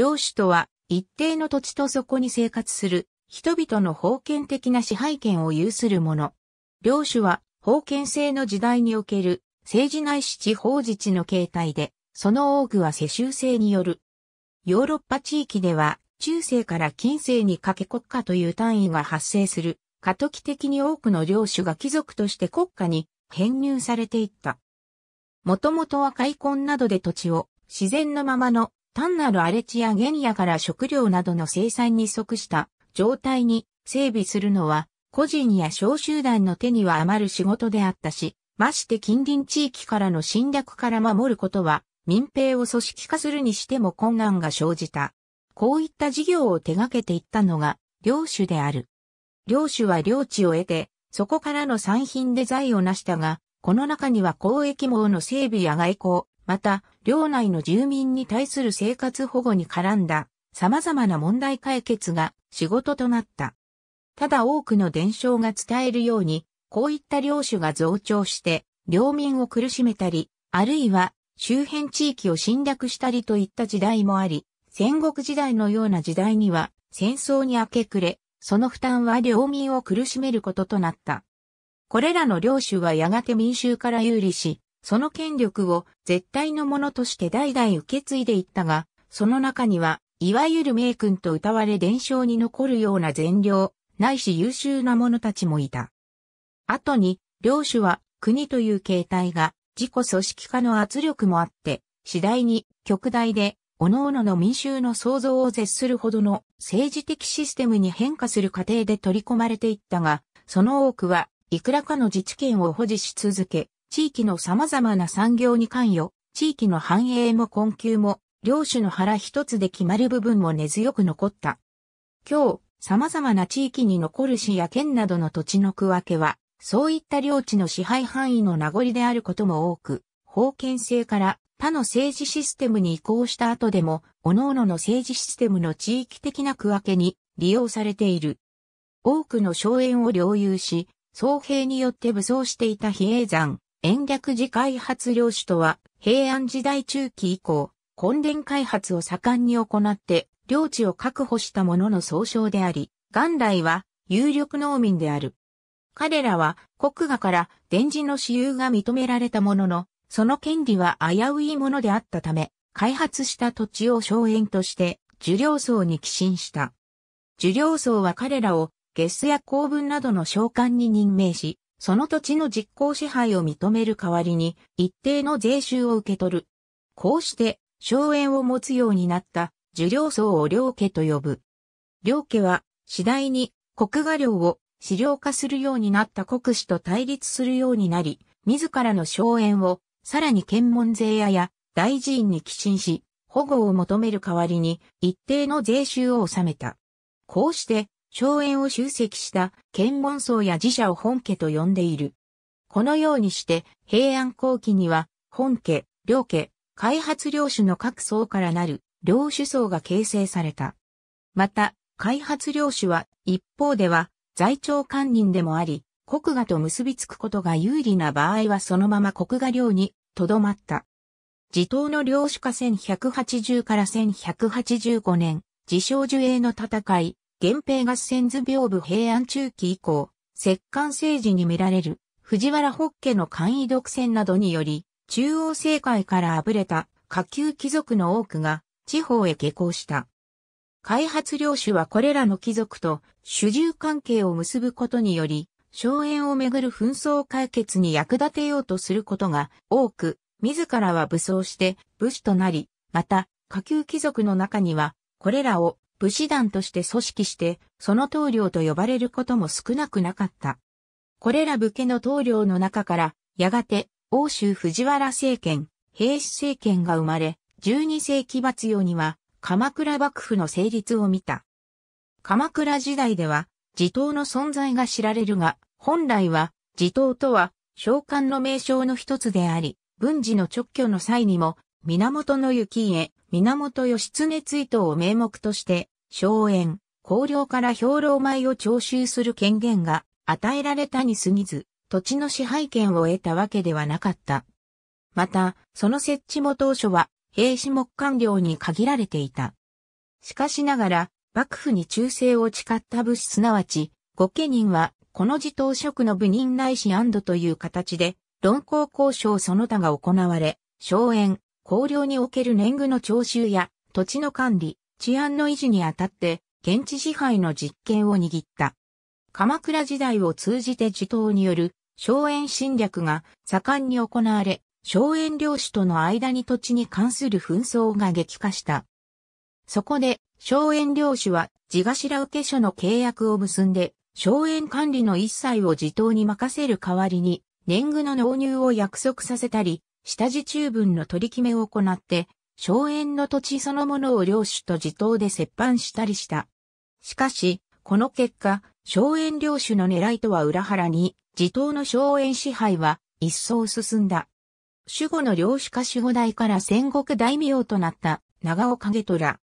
領主とは、一定の土地とそこに生活する、人々の封建的な支配権を有する者。領主は、封建制の時代における、政治内市地方自治の形態で、その多くは世襲制による。ヨーロッパ地域では、中世から近世にかけ国家という単位が発生する、過渡期的に多くの領主が貴族として国家に編入されていった。もともとは開墾などで土地を自然のままの単なる荒れ地や原野から食料などの生産に即した状態に整備するのは、個人や小集団の手には余る仕事であったし、まして近隣地域からの侵略から守ることは、民兵を組織化するにしても困難が生じた。こういった事業を手掛けていったのが、領主である。領主は領地を得て、そこからの産品で財を成したが、この中には交易網の整備や外交、また領内の住民に対する生活保護に絡んだ様々な問題解決が仕事となった。ただ多くの伝承が伝えるように、こういった領主が増長して、領民を苦しめたり、あるいは周辺地域を侵略したりといった時代もあり、戦国時代のような時代には戦争に明け暮れ、その負担は領民を苦しめることとなった。これらの領主はやがて民衆から有利し、その権力を絶対のものとして代々受け継いでいったが、その中には、いわゆる名君と歌われ伝承に残るような善良、ないし優秀な者たちもいた。後に、領主は国という形態が自己組織化の圧力もあって、次第に極大で、各々の民衆の想像を絶するほどの政治的システムに変化する過程で取り込まれていったが、その多くはいくらかの自治権を保持し続け、地域の様々な産業に関与、地域の繁栄も困窮も、領主の腹一つで決まる部分も根強く残った。今日、様々な地域に残る市や県などの土地の区分けは、そういった領地の支配範囲の名残であることも多く、封建制から他の政治システムに移行した後でも、各々の政治システムの地域的な区分けに利用されている。多くの荘園を領有し、僧兵によって武装していた比叡山、延暦寺開発領主とは、平安時代中期以降、根田開発を盛んに行って、領地を確保した者の総称であり、元来は有力農民である。彼らは国画から伝授の私有が認められたものの、その権利は危ういものであったため、開発した土地を荘園として、受領層に寄進した。受領層は彼らを、ゲスや公文などの召喚に任命し、その土地の実効支配を認める代わりに一定の税収を受け取る。こうして、荘園を持つようになった受領層を領家と呼ぶ。領家は次第に国画領を資料化するようになった国士と対立するようになり、自らの荘園をさらに検問税屋や大寺院に寄進し、保護を求める代わりに一定の税収を納めた。こうして荘園を集積した剣門僧や寺社を本家と呼んでいる。このようにして平安後期には本家、領家、開発領主の各層からなる領主層が形成された。また、開発領主は一方では在庁官人でもあり、国画と結びつくことが有利な場合はそのまま国画領に留まった。自党の領主家。1180から1185年、自称樹営の戦い、源平合戦図屏風平安中期以降、摂関政治に見られる藤原北家の簡易独占などにより、中央政界からあぶれた下級貴族の多くが地方へ下校した。開発領主はこれらの貴族と主従関係を結ぶことにより、荘園をめぐる紛争解決に役立てようとすることが多く、自らは武装して武士となり、また下級貴族の中には、これらを武士団として組織して、その棟領と呼ばれることも少なくなかった。これら武家の棟領の中から、やがて、欧州藤原政権、平氏政権が生まれ、12世紀末世には、鎌倉幕府の成立を見た。鎌倉時代では、地頭の存在が知られるが、本来は、地頭とは、召喚の名称の一つであり、文治の直居の際にも、源の行家、源義経追悼を名目として、荘園、公領から兵糧米を徴収する権限が与えられたに過ぎず、土地の支配権を得たわけではなかった。また、その設置も当初は、兵士木官僚に限られていた。しかしながら、幕府に忠誠を誓った武士すなわち、御家人は、この自当職の部人内堵という形で、論考交渉その他が行われ、荘園、公領における年貢の徴収や、土地の管理、治安の維持にあたって、現地支配の実権を握った。鎌倉時代を通じて自党による荘園侵略が盛んに行われ、荘園領主との間に土地に関する紛争が激化した。そこで、荘園領主は、地頭受け所の契約を結んで、荘園管理の一切を自党に任せる代わりに、年貢の納入を約束させたり、下地中分の取り決めを行って、荘園の土地そのものを領主と自頭で折半したりした。しかし、この結果、荘園領主の狙いとは裏腹に、自頭の荘園支配は一層進んだ。守護の領主か守護代から戦国大名となった長尾景虎。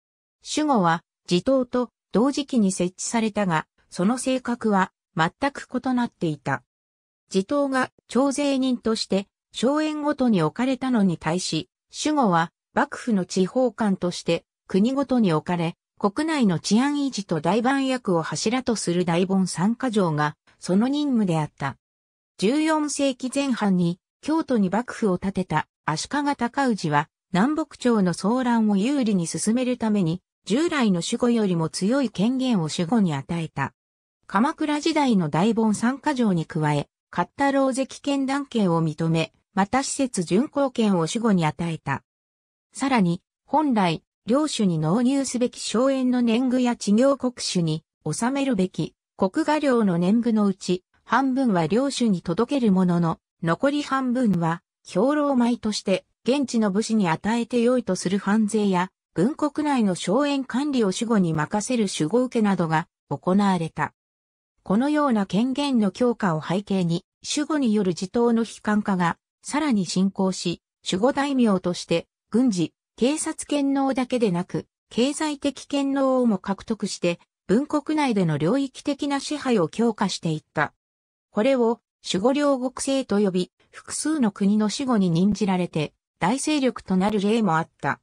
守護は自頭と同時期に設置されたが、その性格は全く異なっていた。自頭が徴税人として荘園ごとに置かれたのに対し、守護は幕府の地方官として国ごとに置かれ、国内の治安維持と大番役を柱とする大盆三箇条がその任務であった。14世紀前半に京都に幕府を建てた足利尊氏は南北朝の騒乱を有利に進めるために従来の守護よりも強い権限を守護に与えた。鎌倉時代の大盆三箇条に加え、勝太郎関権団権を認め、また施設巡行権を守護に与えた。さらに、本来、領主に納入すべき荘園の年貢や地業国主に納めるべき国画領の年貢のうち半分は領主に届けるものの残り半分は兵糧米として現地の武士に与えて良いとする反税や軍国内の荘園管理を守護に任せる守護受けなどが行われた。このような権限の強化を背景に守護による自党の悲観化がさらに進行し守護大名として軍事、警察権能だけでなく、経済的権能をも獲得して、文国内での領域的な支配を強化していった。これを守護領国制と呼び、複数の国の守護に任じられて、大勢力となる例もあった。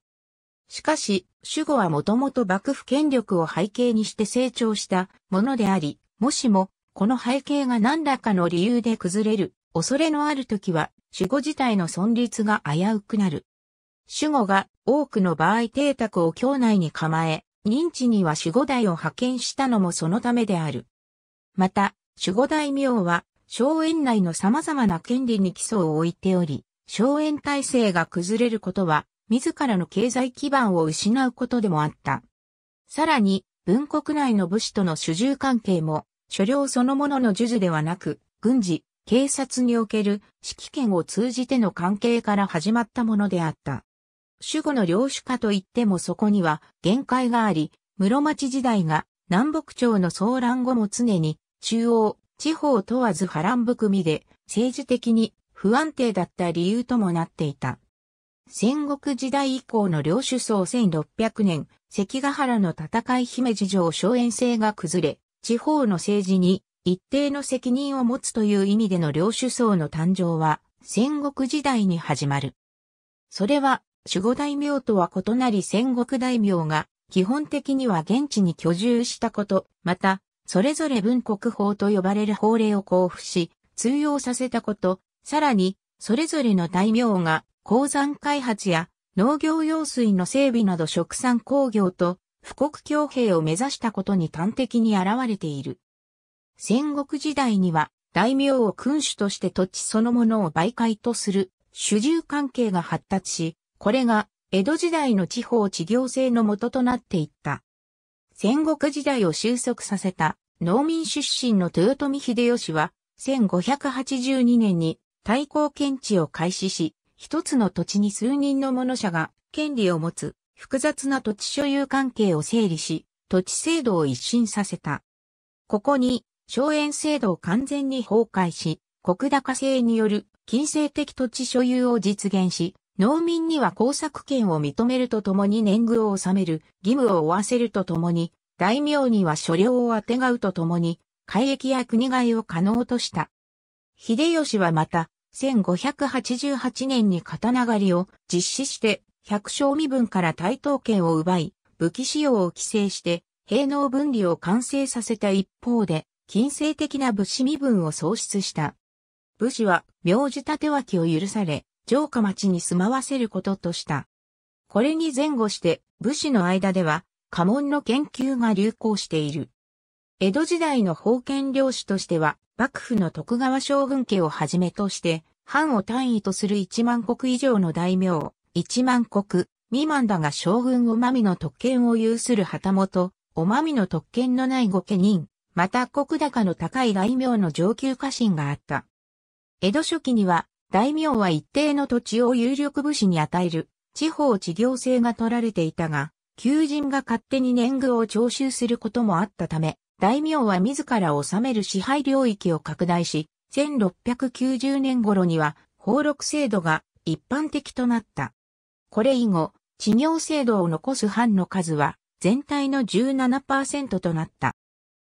しかし、守護はもともと幕府権力を背景にして成長したものであり、もしも、この背景が何らかの理由で崩れる、恐れのある時は、守護自体の存立が危うくなる。主語が多くの場合邸宅を境内に構え、認知には守護代を派遣したのもそのためである。また、守護大名は、荘園内の様々な権利に基礎を置いており、荘園体制が崩れることは、自らの経済基盤を失うことでもあった。さらに、文国内の武士との主従関係も、所領そのものの授受ではなく、軍事、警察における指揮権を通じての関係から始まったものであった。守護の領主化といってもそこには限界があり、室町時代が南北朝の騒乱後も常に中央、地方問わず波乱含みで政治的に不安定だった理由ともなっていた。戦国時代以降の領主層1600年、関ヶ原の戦い姫路城荘園制が崩れ、地方の政治に一定の責任を持つという意味での領主層の誕生は戦国時代に始まる。それは守護大名とは異なり戦国大名が、基本的には現地に居住したこと、また、それぞれ文国法と呼ばれる法令を交付し、通用させたこと、さらに、それぞれの大名が、鉱山開発や農業用水の整備など食産工業と、富国強兵を目指したことに端的に現れている。戦国時代には、大名を君主として土地そのものを媒介とする主従関係が発達し、これが、江戸時代の地方地行制の元となっていった。戦国時代を収束させた農民出身の豊臣秀吉は、1582年に対抗検地を開始し、一つの土地に数人の者者が権利を持つ複雑な土地所有関係を整理し、土地制度を一新させた。ここに、荘園制度を完全に崩壊し、国高制による金制的土地所有を実現し、農民には工作権を認めるとともに年貢を納める義務を負わせるとともに、大名には所領をあてがうとともに、海易や国替えを可能とした。秀吉はまた、1588年に刀狩りを実施して、百姓身分から対等権を奪い、武器使用を規制して、兵能分離を完成させた一方で、金星的な武士身分を創出した。武士は、名字立脇を許され、城下町に住まわせることとした。これに前後して武士の間では家紋の研究が流行している。江戸時代の封建領主としては、幕府の徳川将軍家をはじめとして、藩を単位とする1万国以上の大名、1万国未満だが将軍おまみの特権を有する旗本、おまみの特権のない御家人、また国高の高い大名の上級家臣があった。江戸初期には大名は一定の土地を有力武士に与える、地方治療制が取られていたが、求人が勝手に年貢を徴収することもあったため、大名は自ら治める支配領域を拡大し、1690年頃には、放録制度が一般的となった。これ以後、治療制度を残す藩の数は、全体の17%となった。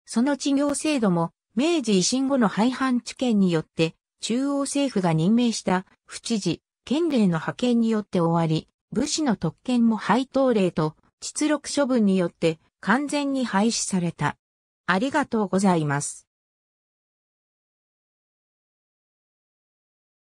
その治療制度も、明治維新後の廃藩置県によって中央政府が任命した府知事、県令の派遣によって終わり、武士の特権も配当令と、実録処分によって完全に廃止された。ありがとうございます。